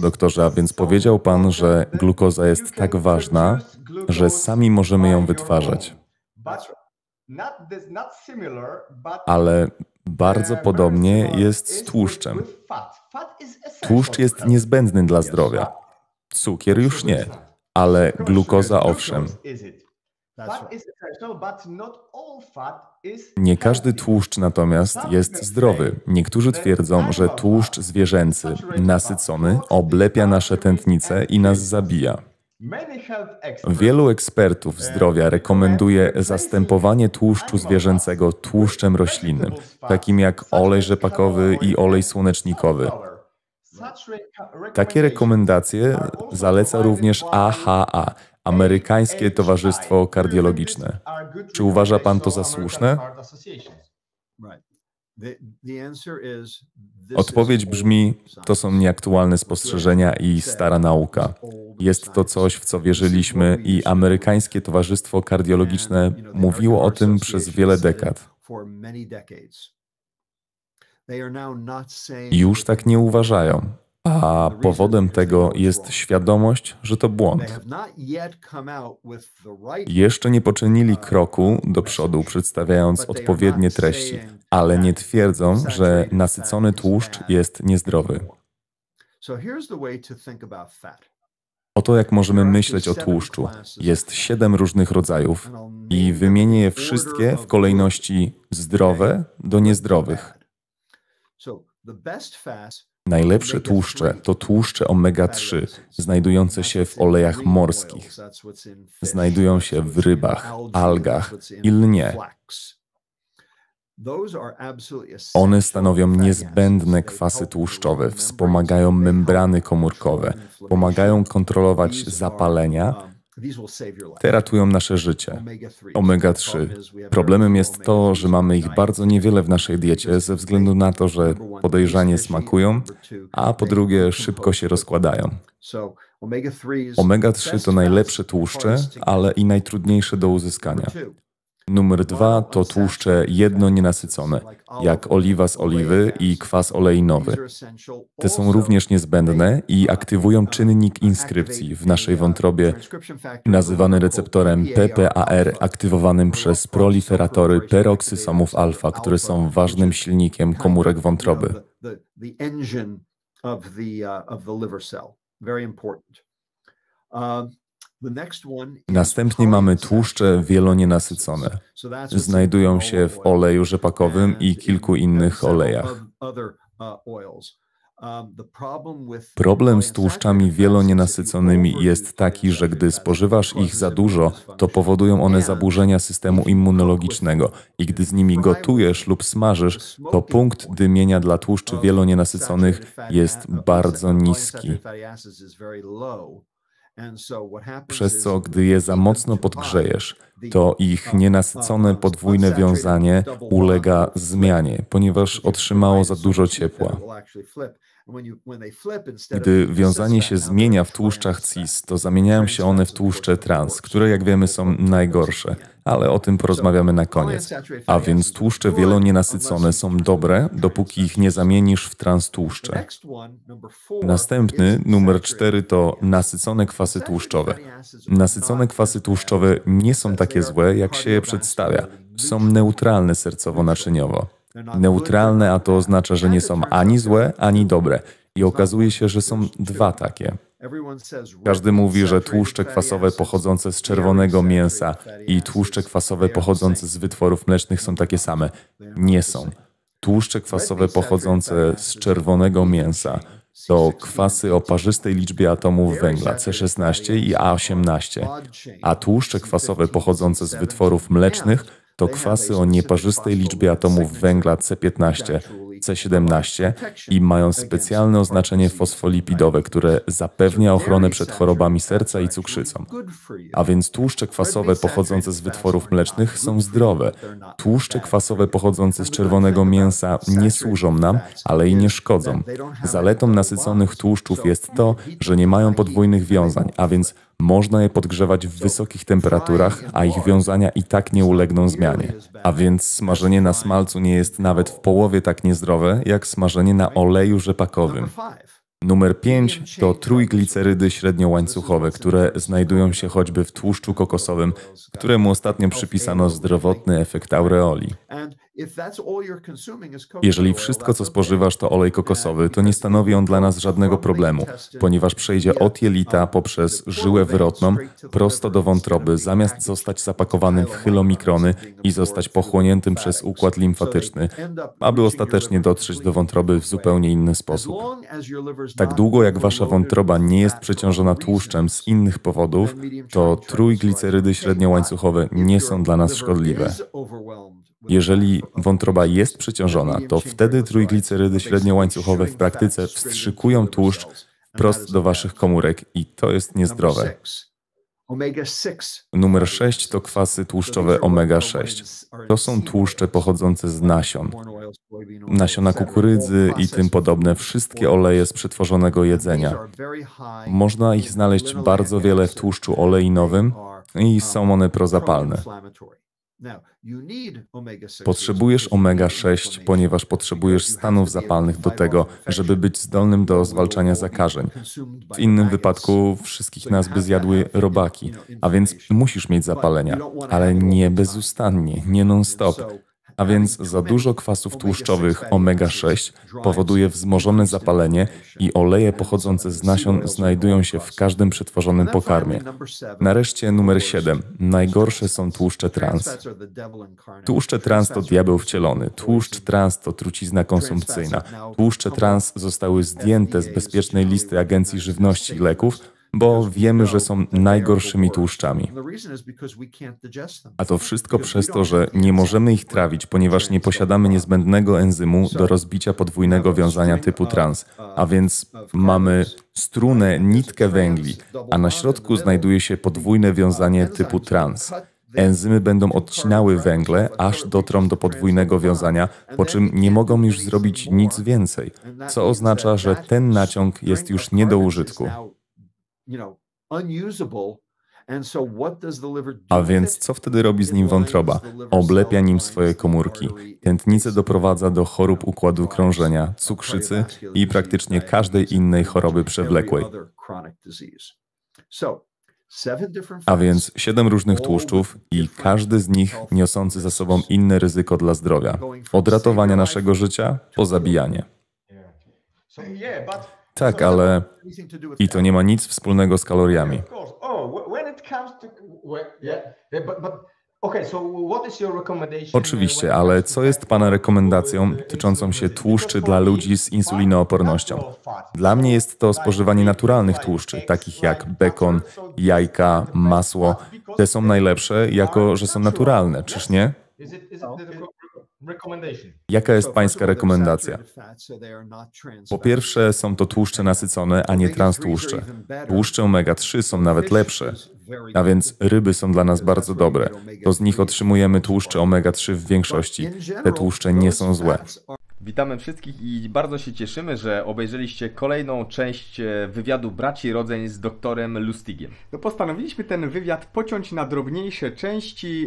Doktorze, a więc powiedział Pan, że glukoza jest tak ważna, że sami możemy ją wytwarzać. Ale bardzo podobnie jest z tłuszczem. Tłuszcz jest niezbędny dla zdrowia. Cukier już nie, ale glukoza owszem. Nie każdy tłuszcz natomiast jest zdrowy. Niektórzy twierdzą, że tłuszcz zwierzęcy, nasycony, oblepia nasze tętnice i nas zabija. Wielu ekspertów zdrowia rekomenduje zastępowanie tłuszczu zwierzęcego tłuszczem roślinnym, takim jak olej rzepakowy i olej słonecznikowy. Takie rekomendacje zaleca również AHA, Amerykańskie Towarzystwo Kardiologiczne. Czy uważa Pan to za słuszne? Odpowiedź brzmi: to są nieaktualne spostrzeżenia i stara nauka. Jest to coś, w co wierzyliśmy, i Amerykańskie Towarzystwo Kardiologiczne mówiło o tym przez wiele dekad. Już tak nie uważają. A powodem tego jest świadomość, że to błąd. Jeszcze nie poczynili kroku do przodu, przedstawiając odpowiednie treści, ale nie twierdzą, że nasycony tłuszcz jest niezdrowy. Oto jak możemy myśleć o tłuszczu. Jest siedem różnych rodzajów i wymienię je wszystkie w kolejności zdrowe do niezdrowych. Najlepsze tłuszcze to tłuszcze omega-3 znajdujące się w olejach morskich. Znajdują się w rybach, algach i lnie. One stanowią niezbędne kwasy tłuszczowe, wspomagają membrany komórkowe, pomagają kontrolować zapalenia, te ratują nasze życie. Omega-3. Problemem jest to, że mamy ich bardzo niewiele w naszej diecie ze względu na to, że podejrzanie smakują, a po drugie szybko się rozkładają. Omega-3 to najlepsze tłuszcze, ale i najtrudniejsze do uzyskania. Numer dwa to tłuszcze jedno nienasycone, jak oliwa z oliwy i kwas olejnowy. Te są również niezbędne i aktywują czynnik inskrypcji w naszej wątrobie, nazywany receptorem PPAR aktywowanym przez proliferatory peroksysomów alfa, które są ważnym silnikiem komórek wątroby. Uh, Very important. Uh, Następnie mamy tłuszcze wielonienasycone. Znajdują się w oleju rzepakowym i kilku innych olejach. Uh, um, problem z tłuszczami wielonienasyconymi jest taki, że gdy spożywasz ich za dużo, to powodują one zaburzenia systemu immunologicznego i gdy z nimi gotujesz lub smażysz, to punkt dymienia dla tłuszczy wielonienasyconych jest bardzo niski przez co, gdy je za mocno podgrzejesz, to ich nienasycone podwójne wiązanie ulega zmianie, ponieważ otrzymało za dużo ciepła. Gdy wiązanie się zmienia w tłuszczach cis, to zamieniają się one w tłuszcze trans, które jak wiemy są najgorsze, ale o tym porozmawiamy na koniec. A więc tłuszcze wielonienasycone są dobre, dopóki ich nie zamienisz w trans tłuszcze. Następny, numer cztery, to nasycone kwasy tłuszczowe. Nasycone kwasy tłuszczowe nie są takie takie złe, jak się je przedstawia. Są neutralne sercowo-naczyniowo. Neutralne, a to oznacza, że nie są ani złe, ani dobre. I okazuje się, że są dwa takie. Każdy mówi, że tłuszcze kwasowe pochodzące z czerwonego mięsa i tłuszcze kwasowe pochodzące z wytworów mlecznych są takie same. Nie są. Tłuszcze kwasowe pochodzące z czerwonego mięsa to kwasy o parzystej liczbie atomów węgla C16 i A18, a tłuszcze kwasowe pochodzące z wytworów mlecznych to kwasy o nieparzystej liczbie atomów węgla C15 C17 tak i mają specjalne oznaczenie fosfolipidowe, które zapewnia ochronę przed chorobami serca i cukrzycą. A więc tłuszcze kwasowe pochodzące z wytworów mlecznych są zdrowe. Tłuszcze kwasowe pochodzące z czerwonego mięsa nie służą nam, ale i nie szkodzą. Zaletą nasyconych tłuszczów jest to, że nie mają podwójnych wiązań, a więc można je podgrzewać w wysokich temperaturach, a ich wiązania i tak nie ulegną zmianie. A więc smażenie na smalcu nie jest nawet w połowie tak niezdrowe, jak smażenie na oleju rzepakowym. Numer 5 to trójglicerydy średniołańcuchowe, które znajdują się choćby w tłuszczu kokosowym, któremu ostatnio przypisano zdrowotny efekt aureoli. Jeżeli wszystko, co spożywasz, to olej kokosowy, to nie stanowi on dla nas żadnego problemu, ponieważ przejdzie od jelita um, poprzez żyłę wyrotną prosto do wątroby, zamiast zostać zapakowanym w chylomikrony i zostać pochłoniętym przez układ limfatyczny, aby ostatecznie dotrzeć do wątroby w zupełnie inny sposób. Tak długo jak no wasza wątroba nie jest przeciążona tłuszczem z innych powodów, to trójglicerydy średniołańcuchowe nie są dla nas szkodliwe. Jeżeli wątroba jest przeciążona, to wtedy trójglicerydy średniołańcuchowe w praktyce wstrzykują tłuszcz wprost do waszych komórek i to jest niezdrowe. Numer 6 to kwasy tłuszczowe omega-6. To są tłuszcze pochodzące z nasion. Nasiona kukurydzy i tym podobne, wszystkie oleje z przetworzonego jedzenia. Można ich znaleźć bardzo wiele w tłuszczu oleinowym i są one prozapalne. Potrzebujesz omega-6, ponieważ potrzebujesz stanów zapalnych do tego, żeby być zdolnym do zwalczania zakażeń. W innym wypadku wszystkich nas by zjadły robaki, a więc musisz mieć zapalenia, ale nie bezustannie, nie non-stop a więc za dużo kwasów tłuszczowych omega-6 powoduje wzmożone zapalenie i oleje pochodzące z nasion znajdują się w każdym przetworzonym pokarmie. Nareszcie numer 7. Najgorsze są tłuszcze trans. Tłuszcze trans to diabeł wcielony, tłuszcz trans to trucizna konsumpcyjna. Tłuszcze trans zostały zdjęte z bezpiecznej listy Agencji Żywności i Leków, bo wiemy, że są najgorszymi tłuszczami. A to wszystko przez to, że nie możemy ich trawić, ponieważ nie posiadamy niezbędnego enzymu do rozbicia podwójnego wiązania typu trans, a więc mamy strunę, nitkę węgli, a na środku znajduje się podwójne wiązanie typu trans. Enzymy będą odcinały węgle, aż dotrą do podwójnego wiązania, po czym nie mogą już zrobić nic więcej, co oznacza, że ten naciąg jest już nie do użytku. A więc co wtedy robi z nim wątroba? Oblepia nim swoje komórki. Tętnicę doprowadza do chorób układu krążenia, cukrzycy i praktycznie każdej innej choroby przewlekłej. A więc siedem różnych tłuszczów i każdy z nich niosący za sobą inne ryzyko dla zdrowia. Od ratowania naszego życia po zabijanie. Tak, ale i to nie ma nic wspólnego z kaloriami. Oczywiście, ale co jest Pana rekomendacją uh, tyczącą się tłuszczy dla ludzi z insulinoopornością? Dla mnie jest to spożywanie naturalnych tłuszczy, takich jak bekon, jajka, masło. Te są najlepsze, jako że są naturalne, czyż nie? No. Jaka jest Pańska rekomendacja? Po pierwsze, są to tłuszcze nasycone, a nie transtłuszcze. Tłuszcze omega-3 są nawet lepsze, a więc ryby są dla nas bardzo dobre. To z nich otrzymujemy tłuszcze omega-3 w większości. Te tłuszcze nie są złe. Witamy wszystkich i bardzo się cieszymy, że obejrzeliście kolejną część e, wywiadu braci rodzeń z doktorem Lustigiem. No postanowiliśmy ten wywiad pociąć na drobniejsze części.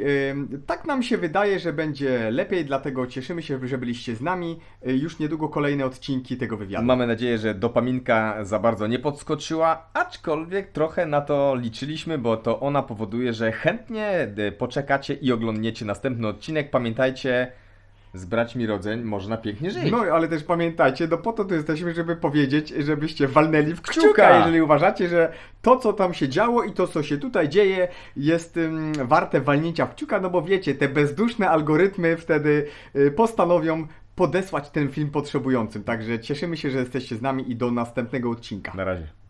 Tak nam się wydaje, że będzie lepiej, dlatego cieszymy się, że byliście z nami. E, już niedługo kolejne odcinki tego wywiadu. Mamy nadzieję, że dopaminka za bardzo nie podskoczyła, aczkolwiek trochę na to liczyliśmy, bo to ona powoduje, że chętnie e, poczekacie i oglądniecie następny odcinek. Pamiętajcie, z braćmi rodzeń można pięknie żyć. No, ale też pamiętajcie, no po to tu jesteśmy, żeby powiedzieć, żebyście walnęli w kciuka, kciuka. jeżeli uważacie, że to, co tam się działo i to, co się tutaj dzieje, jest um, warte walnięcia w kciuka, no bo wiecie, te bezduszne algorytmy wtedy y, postanowią podesłać ten film potrzebującym. Także cieszymy się, że jesteście z nami i do następnego odcinka. Na razie.